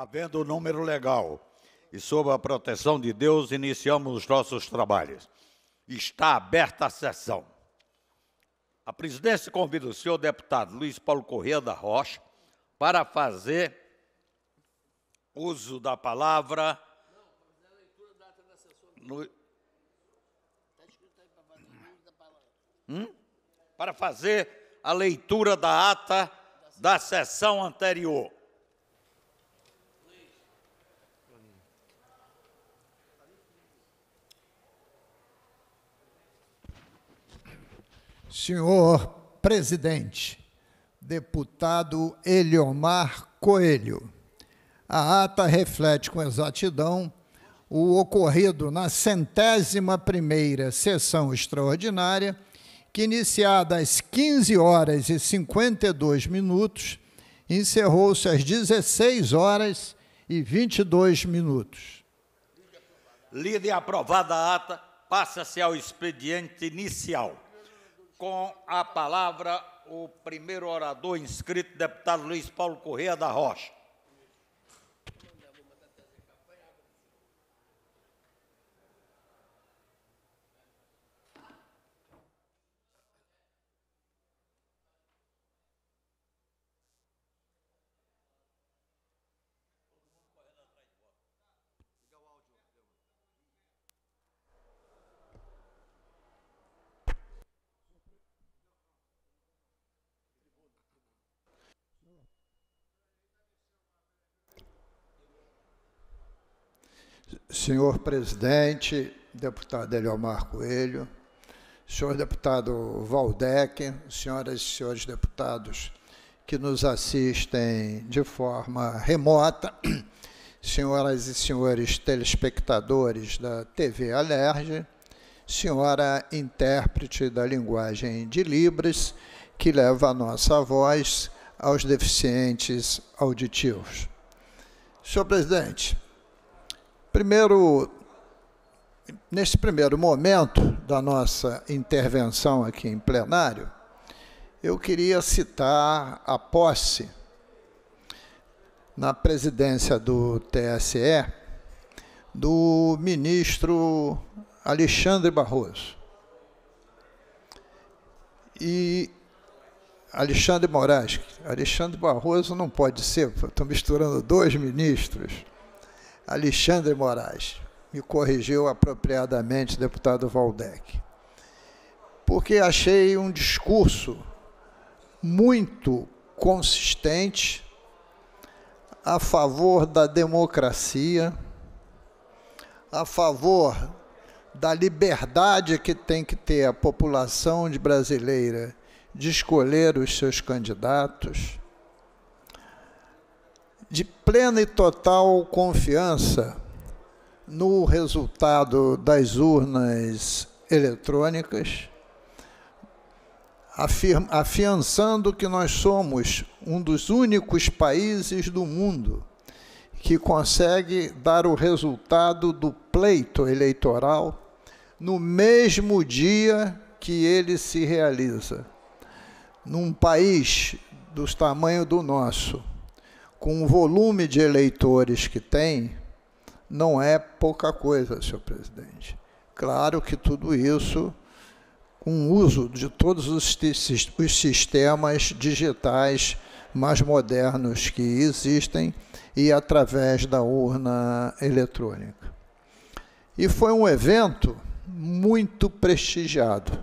Havendo um número legal e sob a proteção de Deus, iniciamos os nossos trabalhos. Está aberta a sessão. A presidência convida o senhor deputado Luiz Paulo Corrêa da Rocha para fazer uso da palavra. No... É tá hum? Para fazer a leitura da ata da sessão anterior. Senhor presidente, deputado Eliomar Coelho. A ata reflete com exatidão o ocorrido na centésima primeira sessão extraordinária, que iniciada às 15 horas e 52 minutos, encerrou-se às 16 horas e 22 minutos. Lida e aprovada a ata, passa-se ao expediente inicial com a palavra o primeiro orador inscrito, deputado Luiz Paulo Correia da Rocha. Senhor presidente, deputado Eliomar Coelho, senhor deputado Valdec, senhoras e senhores deputados que nos assistem de forma remota, senhoras e senhores telespectadores da TV Alerj, senhora intérprete da linguagem de Libras, que leva a nossa voz aos deficientes auditivos. Senhor presidente, primeiro, neste primeiro momento da nossa intervenção aqui em plenário, eu queria citar a posse na presidência do TSE do ministro Alexandre Barroso. E Alexandre Moraes. Alexandre Barroso não pode ser, estou misturando dois ministros. Alexandre Moraes, me corrigiu apropriadamente deputado Valdec, porque achei um discurso muito consistente a favor da democracia, a favor da liberdade que tem que ter a população brasileira de escolher os seus candidatos de plena e total confiança no resultado das urnas eletrônicas, afiançando que nós somos um dos únicos países do mundo que consegue dar o resultado do pleito eleitoral no mesmo dia que ele se realiza. Num país dos tamanho do nosso, com o volume de eleitores que tem, não é pouca coisa, senhor presidente. Claro que tudo isso com o uso de todos os, os sistemas digitais mais modernos que existem e através da urna eletrônica. E foi um evento muito prestigiado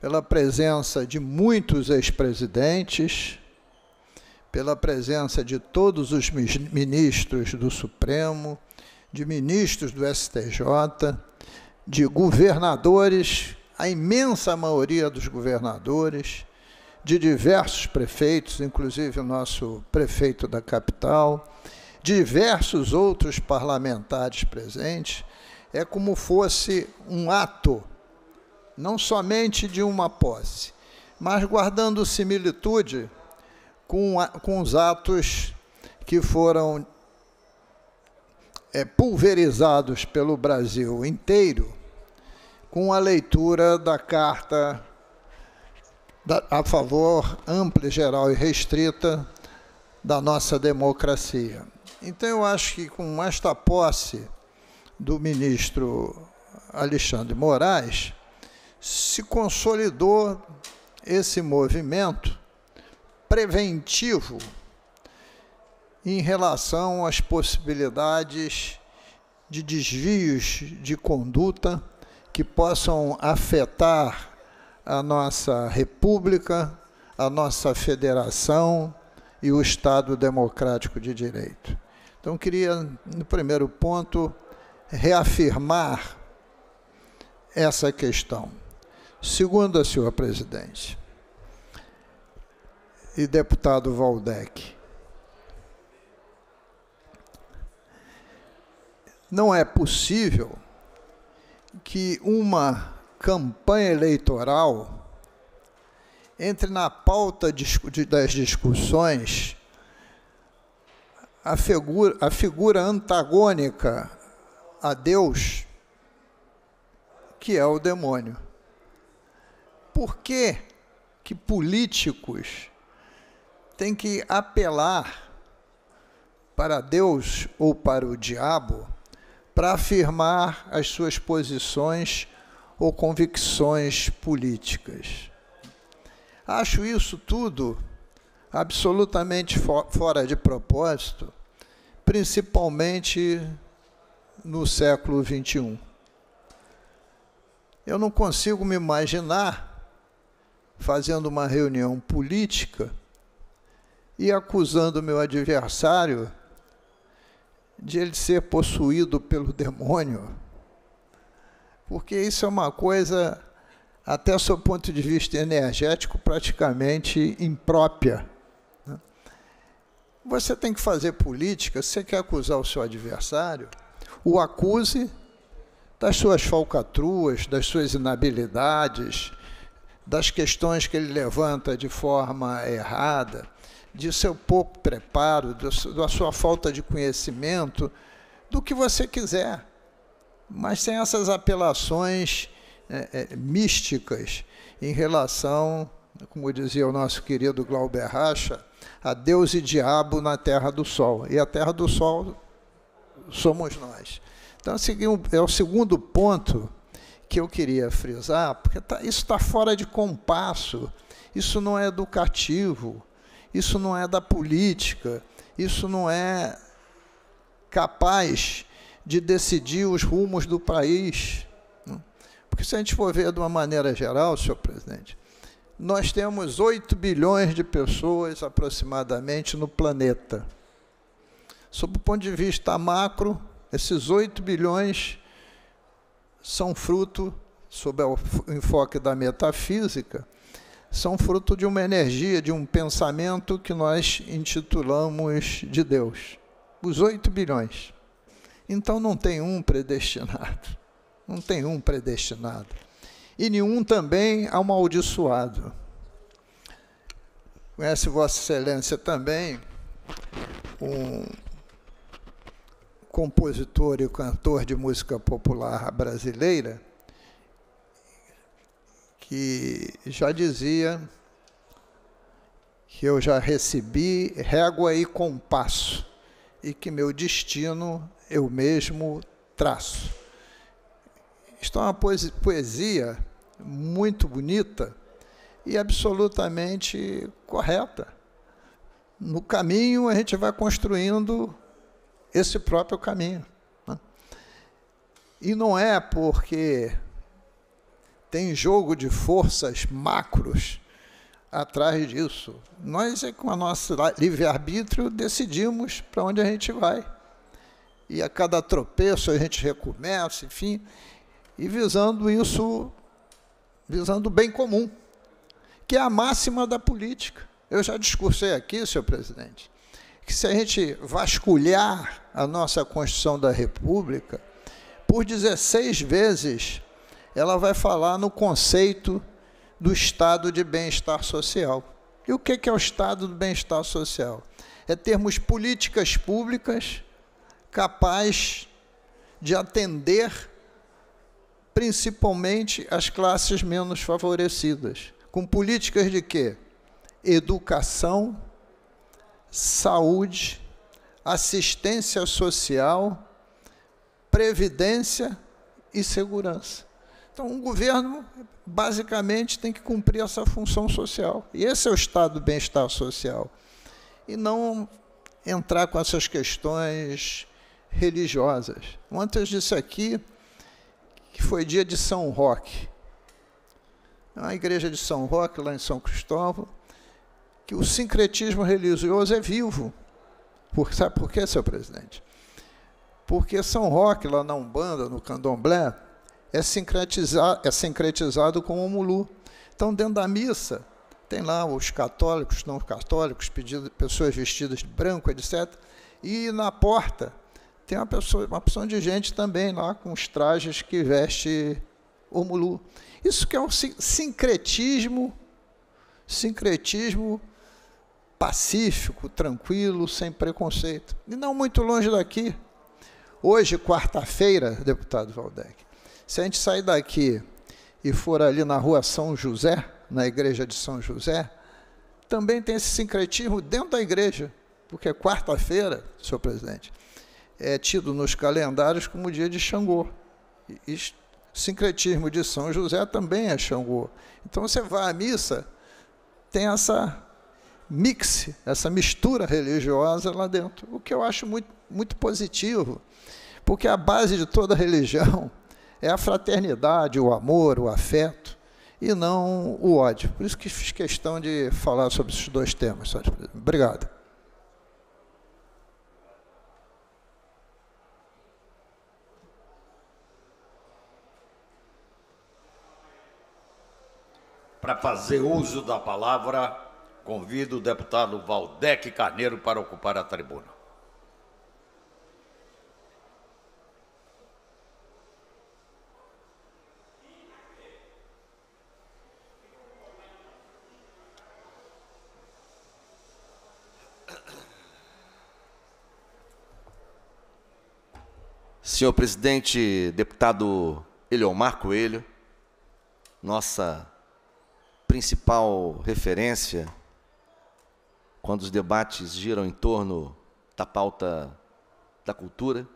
pela presença de muitos ex-presidentes, pela presença de todos os ministros do Supremo, de ministros do STJ, de governadores, a imensa maioria dos governadores, de diversos prefeitos, inclusive o nosso prefeito da capital, diversos outros parlamentares presentes, é como fosse um ato, não somente de uma posse, mas guardando similitude com, a, com os atos que foram é, pulverizados pelo Brasil inteiro com a leitura da carta da, a favor ampla, geral e restrita da nossa democracia. Então, eu acho que com esta posse do ministro Alexandre Moraes, se consolidou esse movimento preventivo em relação às possibilidades de desvios de conduta que possam afetar a nossa República, a nossa Federação e o Estado Democrático de Direito. Então, queria, no primeiro ponto, reafirmar essa questão. Segunda, senhor presidente, e deputado Valdec. Não é possível que uma campanha eleitoral entre na pauta das discussões a figura, a figura antagônica a Deus, que é o demônio. Por que, que políticos tem que apelar para Deus ou para o diabo para afirmar as suas posições ou convicções políticas. Acho isso tudo absolutamente fora de propósito, principalmente no século XXI. Eu não consigo me imaginar fazendo uma reunião política e acusando meu adversário de ele ser possuído pelo demônio, porque isso é uma coisa, até seu ponto de vista energético, praticamente imprópria. Né? Você tem que fazer política, você quer acusar o seu adversário, o acuse das suas falcatruas, das suas inabilidades, das questões que ele levanta de forma errada de seu pouco preparo, da sua falta de conhecimento, do que você quiser. Mas tem essas apelações é, é, místicas em relação, como dizia o nosso querido Glauber Racha, a Deus e diabo na terra do sol. E a terra do sol somos nós. Então, é, é o segundo ponto que eu queria frisar, porque tá, isso está fora de compasso, isso não é educativo, isso não é da política, isso não é capaz de decidir os rumos do país. Né? Porque se a gente for ver de uma maneira geral, senhor presidente, nós temos 8 bilhões de pessoas aproximadamente no planeta. Sob o ponto de vista macro, esses 8 bilhões são fruto, sob o enfoque da metafísica, são fruto de uma energia, de um pensamento que nós intitulamos de Deus. Os 8 bilhões. Então não tem um predestinado. Não tem um predestinado. E nenhum também amaldiçoado. Conhece Vossa Excelência também um compositor e cantor de música popular brasileira, que já dizia que eu já recebi régua e compasso e que meu destino eu mesmo traço. Isto é uma poesia muito bonita e absolutamente correta. No caminho, a gente vai construindo esse próprio caminho. Né? E não é porque tem jogo de forças macros atrás disso. Nós é com o nosso livre-arbítrio decidimos para onde a gente vai. E a cada tropeço a gente recomeça, enfim, e visando isso, visando o bem comum, que é a máxima da política. Eu já discursei aqui, senhor presidente, que se a gente vasculhar a nossa Constituição da República, por 16 vezes ela vai falar no conceito do estado de bem-estar social. E o que é o estado do bem-estar social? É termos políticas públicas capazes de atender principalmente as classes menos favorecidas. Com políticas de quê? Educação, saúde, assistência social, previdência e segurança. Então, o governo, basicamente, tem que cumprir essa função social. E esse é o estado do bem-estar social. E não entrar com essas questões religiosas. Ontem eu disse aqui que foi dia de São Roque. É a igreja de São Roque, lá em São Cristóvão, que o sincretismo religioso é vivo. Por, sabe por quê, seu presidente? Porque São Roque, lá na Umbanda, no Candomblé, é, sincretizar, é sincretizado com o mulu. Então, dentro da missa, tem lá os católicos, não católicos, pedido, pessoas vestidas de branco, etc. E na porta tem uma, pessoa, uma opção de gente também lá com os trajes que veste o mulu. Isso que é um sincretismo, sincretismo pacífico, tranquilo, sem preconceito. E não muito longe daqui. Hoje, quarta-feira, deputado Valdec, se a gente sair daqui e for ali na rua São José, na igreja de São José, também tem esse sincretismo dentro da igreja, porque é quarta-feira, senhor presidente, é tido nos calendários como o dia de Xangô. E sincretismo de São José também é Xangô. Então você vai à missa, tem essa mix, essa mistura religiosa lá dentro, o que eu acho muito, muito positivo, porque a base de toda religião é a fraternidade, o amor, o afeto e não o ódio. Por isso que fiz questão de falar sobre esses dois temas. Obrigado. Para fazer uso da palavra, convido o deputado Valdec Carneiro para ocupar a tribuna. Senhor presidente, deputado Eleomar Coelho, nossa principal referência quando os debates giram em torno da pauta da cultura.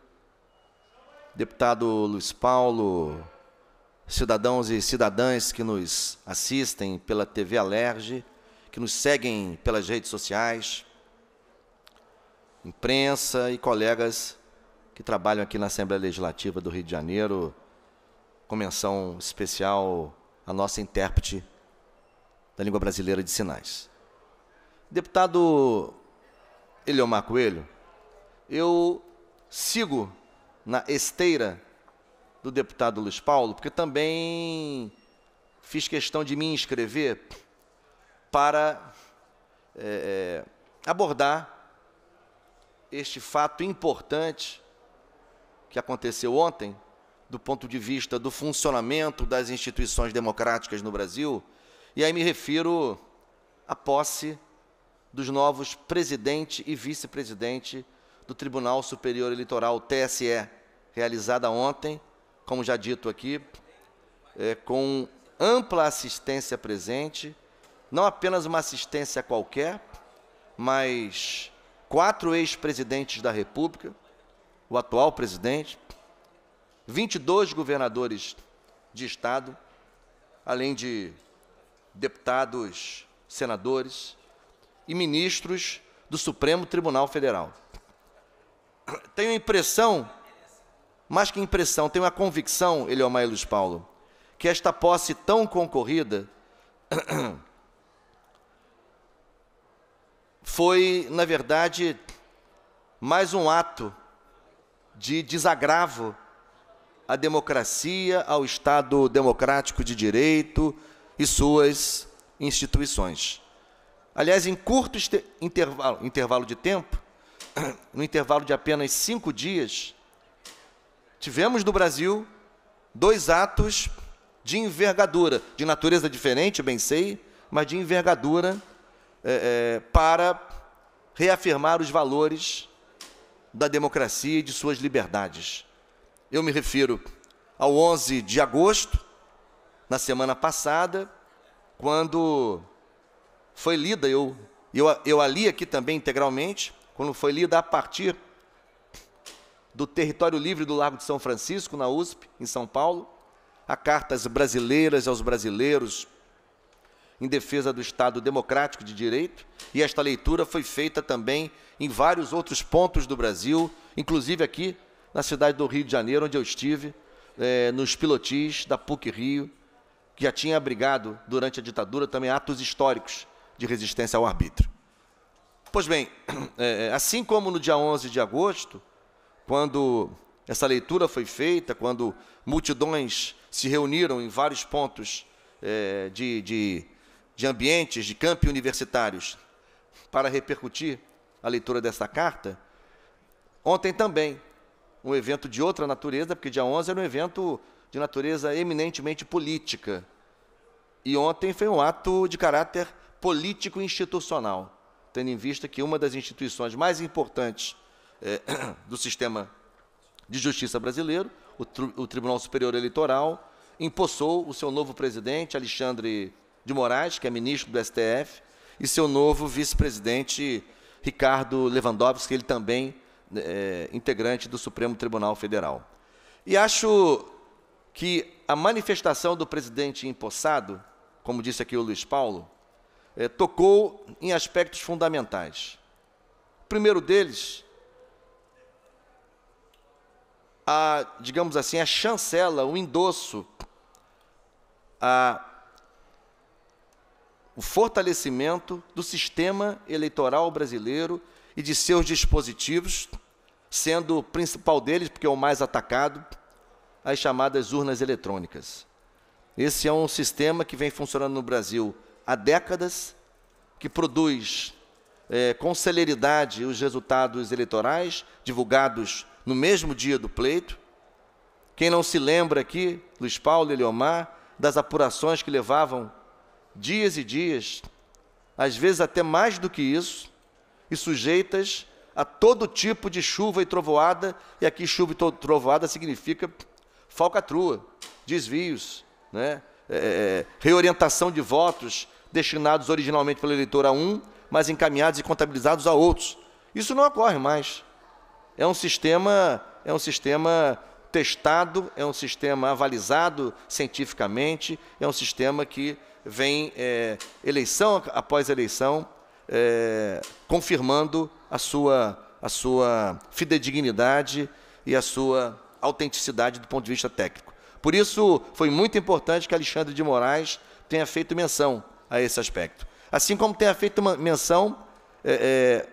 Deputado Luiz Paulo, cidadãos e cidadãs que nos assistem pela TV Alerge, que nos seguem pelas redes sociais, imprensa e colegas que trabalham aqui na Assembleia Legislativa do Rio de Janeiro, com menção especial à nossa intérprete da língua brasileira de sinais. Deputado Eliomar Coelho, eu sigo na esteira do deputado Luiz Paulo, porque também fiz questão de me inscrever para é, abordar este fato importante que aconteceu ontem, do ponto de vista do funcionamento das instituições democráticas no Brasil, e aí me refiro à posse dos novos presidente e vice-presidente do Tribunal Superior Eleitoral, TSE, realizada ontem, como já dito aqui, é, com ampla assistência presente, não apenas uma assistência qualquer, mas quatro ex-presidentes da República, o atual presidente, 22 governadores de estado, além de deputados, senadores e ministros do Supremo Tribunal Federal. Tenho a impressão, mais que impressão, tenho a convicção, Eliomar e Luiz Paulo, que esta posse tão concorrida foi, na verdade, mais um ato de desagravo à democracia, ao Estado democrático de direito e suas instituições. Aliás, em curto intervalo, intervalo de tempo, no intervalo de apenas cinco dias, tivemos no Brasil dois atos de envergadura, de natureza diferente, bem sei, mas de envergadura é, é, para reafirmar os valores da democracia e de suas liberdades. Eu me refiro ao 11 de agosto, na semana passada, quando foi lida, eu, eu, eu a li aqui também integralmente, quando foi lida a partir do território livre do Largo de São Francisco, na USP, em São Paulo, a cartas brasileiras aos brasileiros, em defesa do Estado democrático de direito, e esta leitura foi feita também em vários outros pontos do Brasil, inclusive aqui na cidade do Rio de Janeiro, onde eu estive, eh, nos pilotis da PUC Rio, que já tinha abrigado durante a ditadura também atos históricos de resistência ao arbítrio. Pois bem, eh, eh, assim como no dia 11 de agosto, quando essa leitura foi feita, quando multidões se reuniram em vários pontos de, de de ambientes, de campi universitários, para repercutir a leitura dessa carta. Ontem também, um evento de outra natureza, porque dia 11 era um evento de natureza eminentemente política. E ontem foi um ato de caráter político-institucional, tendo em vista que uma das instituições mais importantes é, do sistema de justiça brasileiro, o, o Tribunal Superior Eleitoral, empossou o seu novo presidente, Alexandre de Moraes, que é ministro do STF, e seu novo vice-presidente, Ricardo Lewandowski, ele também é integrante do Supremo Tribunal Federal. E acho que a manifestação do presidente empossado, como disse aqui o Luiz Paulo, é, tocou em aspectos fundamentais. O primeiro deles, a, digamos assim, a chancela, o endosso a o fortalecimento do sistema eleitoral brasileiro e de seus dispositivos, sendo o principal deles, porque é o mais atacado, as chamadas urnas eletrônicas. Esse é um sistema que vem funcionando no Brasil há décadas, que produz é, com celeridade os resultados eleitorais divulgados no mesmo dia do pleito. Quem não se lembra aqui, Luiz Paulo e Leomar, das apurações que levavam dias e dias, às vezes até mais do que isso, e sujeitas a todo tipo de chuva e trovoada, e aqui chuva e trovoada significa falcatrua, desvios, né? É, é, é, reorientação de votos destinados originalmente pelo eleitor a um, mas encaminhados e contabilizados a outros. Isso não ocorre mais. É um sistema, é um sistema testado, é um sistema avalizado cientificamente, é um sistema que vem é, eleição após eleição é, confirmando a sua, a sua fidedignidade e a sua autenticidade do ponto de vista técnico. Por isso, foi muito importante que Alexandre de Moraes tenha feito menção a esse aspecto. Assim como tenha feito uma menção é, é,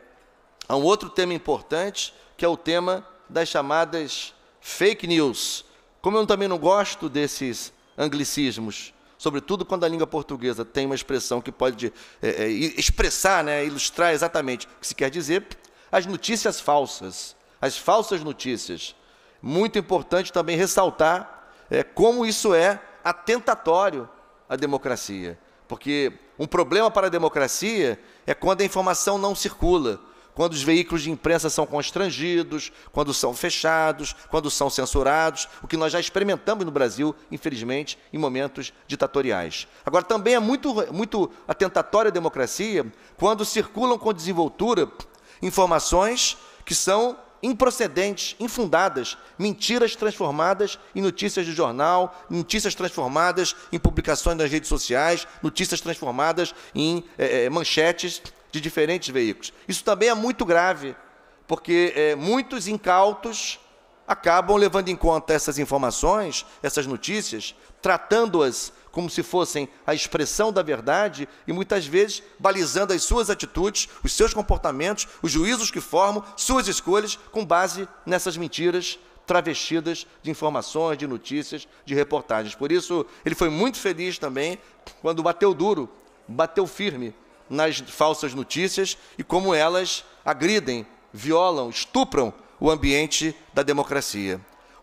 a um outro tema importante, que é o tema das chamadas fake news. Como eu também não gosto desses anglicismos, sobretudo quando a língua portuguesa tem uma expressão que pode é, é, expressar, né, ilustrar exatamente o que se quer dizer, as notícias falsas, as falsas notícias. Muito importante também ressaltar é, como isso é atentatório à democracia, porque um problema para a democracia é quando a informação não circula quando os veículos de imprensa são constrangidos, quando são fechados, quando são censurados, o que nós já experimentamos no Brasil, infelizmente, em momentos ditatoriais. Agora, também é muito, muito atentatória a democracia quando circulam com desenvoltura informações que são improcedentes, infundadas, mentiras transformadas em notícias de jornal, notícias transformadas em publicações nas redes sociais, notícias transformadas em é, manchetes de diferentes veículos. Isso também é muito grave, porque é, muitos incautos acabam levando em conta essas informações, essas notícias, tratando-as como se fossem a expressão da verdade e muitas vezes balizando as suas atitudes, os seus comportamentos, os juízos que formam, suas escolhas com base nessas mentiras travestidas de informações, de notícias, de reportagens. Por isso, ele foi muito feliz também quando bateu duro, bateu firme nas falsas notícias e como elas agridem, violam, estupram o ambiente da democracia.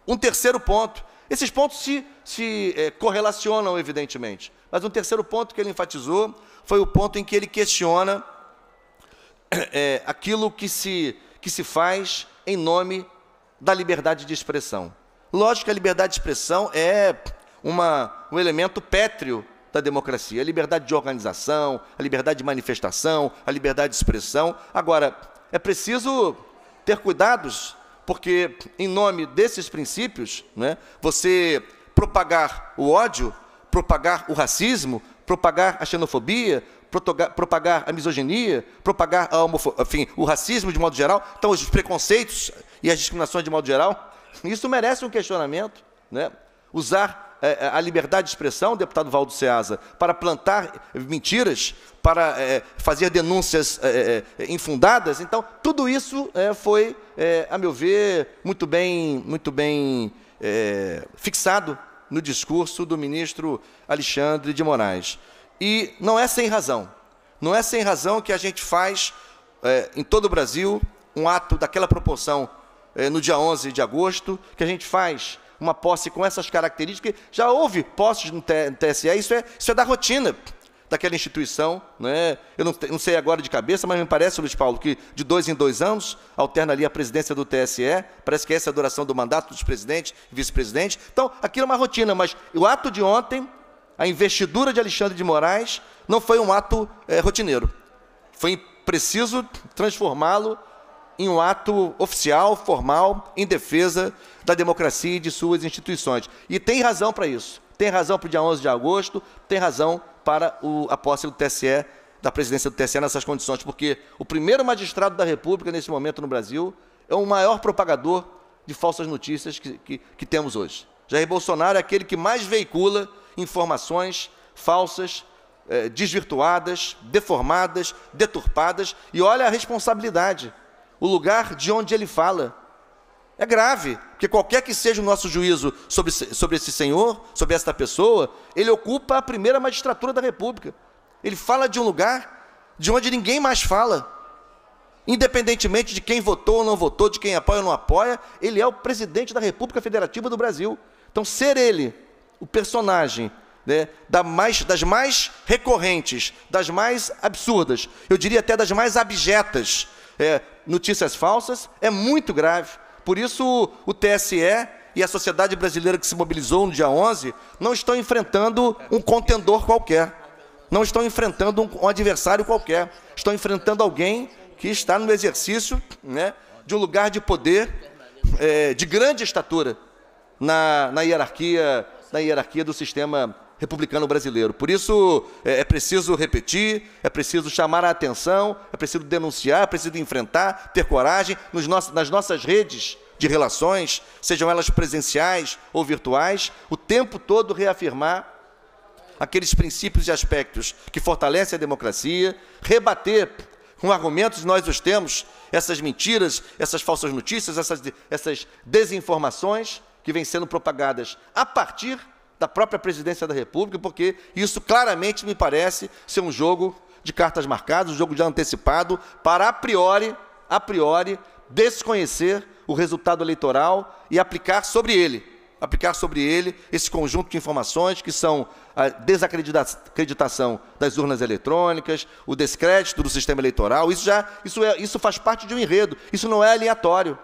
Um terceiro ponto, esses pontos se, se é, correlacionam, evidentemente, mas um terceiro ponto que ele enfatizou foi o ponto em que ele questiona é, aquilo que se, que se faz em nome da liberdade de expressão. Lógico que a liberdade de expressão é uma, um elemento pétreo da democracia: a liberdade de organização, a liberdade de manifestação, a liberdade de expressão. Agora, é preciso ter cuidados, porque em nome desses princípios, né, você propagar o ódio, propagar o racismo, propagar a xenofobia, propagar a misoginia, propagar a enfim, o racismo de modo geral, então os preconceitos e as discriminações de modo geral, isso merece um questionamento, né? Usar é, é, a liberdade de expressão, deputado Valdo Ceasa, para plantar mentiras, para é, fazer denúncias é, é, é infundadas. Então, tudo isso foi, a meu ver, muito bem, muito bem fixado no discurso do ministro Alexandre de Moraes. E não é sem razão. Não é sem razão que a gente faz, em todo o Brasil, um ato daquela proporção no dia 11 de agosto, que a gente faz uma posse com essas características. Já houve posses no TSE, isso é, isso é da rotina daquela instituição. Né? Eu não, não, sei agora de cabeça, mas me parece, Luiz Paulo, que de dois em dois anos alterna ali a presidência do TSE. Parece que essa é a duração do mandato dos presidentes e vice-presidentes. Então, aquilo é uma rotina, mas o ato de ontem, a investidura de Alexandre de Moraes, não foi um ato é, rotineiro. Foi preciso transformá-lo em um ato oficial, formal, em defesa da democracia e de suas instituições. E tem razão para isso. Tem razão para o dia 11 de agosto, tem razão para o, a posse do TSE, da presidência do TSE nessas condições, porque o primeiro magistrado da República, nesse momento no Brasil, é o maior propagador de falsas notícias que, que, que temos hoje. Jair Bolsonaro é aquele que mais veicula informações falsas, eh, desvirtuadas, deformadas, deturpadas, e olha a responsabilidade o lugar de onde ele fala. É grave, porque qualquer que seja o nosso juízo sobre, sobre esse senhor, sobre esta pessoa, ele ocupa a primeira magistratura da República. Ele fala de um lugar de onde ninguém mais fala. Independentemente de quem votou ou não votou, de quem apoia ou não apoia, ele é o presidente da República Federativa do Brasil. Então, ser ele o personagem né, da mais, das mais recorrentes, das mais absurdas, eu diria até das mais abjetas é, notícias falsas é muito grave. Por isso, o TSE e a sociedade brasileira que se mobilizou no dia 11 não estão enfrentando um contendor qualquer, não estão enfrentando um adversário qualquer, estão enfrentando alguém que está no exercício né, de um lugar de poder é, de grande estatura na, na, hierarquia, na hierarquia do sistema republicano brasileiro. Por isso é, é preciso repetir, é preciso chamar a atenção, é preciso denunciar, é preciso enfrentar, ter coragem nos nossos, nas nossas redes de relações, sejam elas presenciais ou virtuais, o tempo todo reafirmar aqueles princípios e aspectos que fortalecem a democracia, rebater com argumentos, nós os temos, essas mentiras, essas falsas notícias, essas, essas desinformações que vêm sendo propagadas a partir da própria presidência da República, porque isso claramente me parece ser um jogo de cartas marcadas, um jogo de antecipado, para a priori, a priori, desconhecer o resultado eleitoral e aplicar sobre ele aplicar sobre ele esse conjunto de informações que são a desacreditação das urnas eletrônicas, o descrédito do sistema eleitoral. Isso já isso, é, isso faz parte de um enredo. Isso não é aleatório.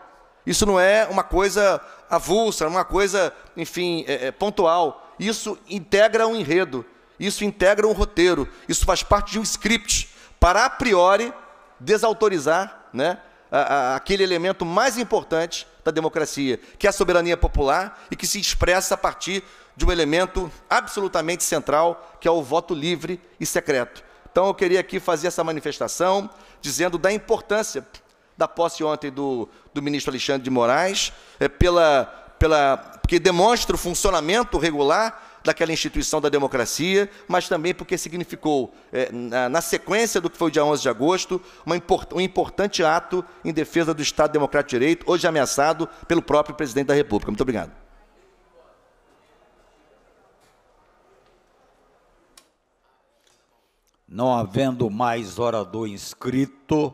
Isso não é uma coisa avulsa, é uma coisa, enfim, é, é, pontual. Isso integra um enredo, isso integra um roteiro, isso faz parte de um script para a priori desautorizar né, a, a, aquele elemento mais importante da democracia, que é a soberania popular e que se expressa a partir de um elemento absolutamente central, que é o voto livre e secreto. Então eu queria aqui fazer essa manifestação dizendo da importância da posse ontem do, do ministro Alexandre de Moraes, é, pela, pela, porque demonstra o funcionamento regular daquela instituição da democracia, mas também porque significou, é, na, sequência do que foi o dia 11 de agosto, um importante ato em defesa do Estado Democrático de Direito, hoje ameaçado pelo próprio presidente da República. Muito obrigado. Não havendo mais orador inscrito,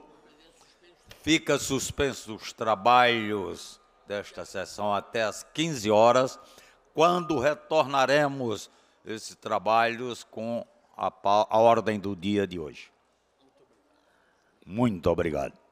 fica suspenso os trabalhos desta sessão até às 15 horas, quando retornaremos esses trabalhos com a, a ordem do dia de hoje. Muito obrigado.